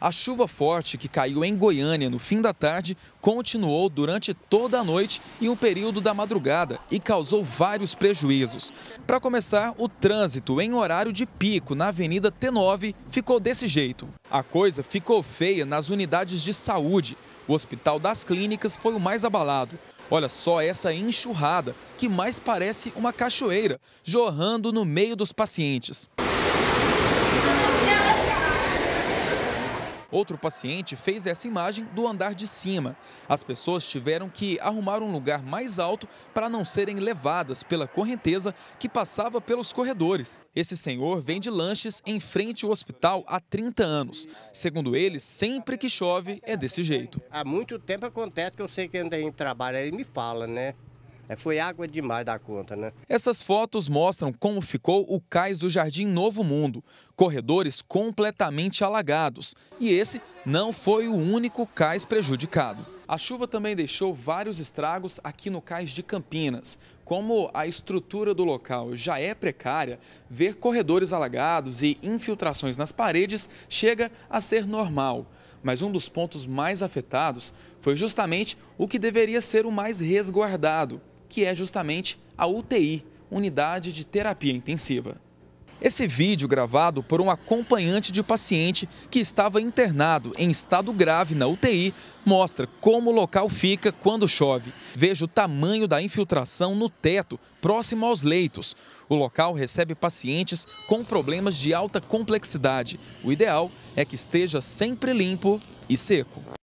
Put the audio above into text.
A chuva forte que caiu em Goiânia no fim da tarde continuou durante toda a noite e o período da madrugada e causou vários prejuízos. Para começar, o trânsito em horário de pico na Avenida T9 ficou desse jeito. A coisa ficou feia nas unidades de saúde. O Hospital das Clínicas foi o mais abalado. Olha só essa enxurrada, que mais parece uma cachoeira, jorrando no meio dos pacientes. Outro paciente fez essa imagem do andar de cima. As pessoas tiveram que arrumar um lugar mais alto para não serem levadas pela correnteza que passava pelos corredores. Esse senhor vende lanches em frente ao hospital há 30 anos. Segundo ele, sempre que chove é desse jeito. Há muito tempo acontece que eu sei que ainda em trabalho ele me fala, né? É foi água demais da conta, né? Essas fotos mostram como ficou o cais do Jardim Novo Mundo. Corredores completamente alagados. E esse não foi o único cais prejudicado. A chuva também deixou vários estragos aqui no cais de Campinas. Como a estrutura do local já é precária, ver corredores alagados e infiltrações nas paredes chega a ser normal mas um dos pontos mais afetados foi justamente o que deveria ser o mais resguardado que é justamente a UTI, Unidade de Terapia Intensiva. Esse vídeo gravado por um acompanhante de paciente que estava internado em estado grave na UTI mostra como o local fica quando chove. Veja o tamanho da infiltração no teto, próximo aos leitos. O local recebe pacientes com problemas de alta complexidade. O ideal é que esteja sempre limpo e seco.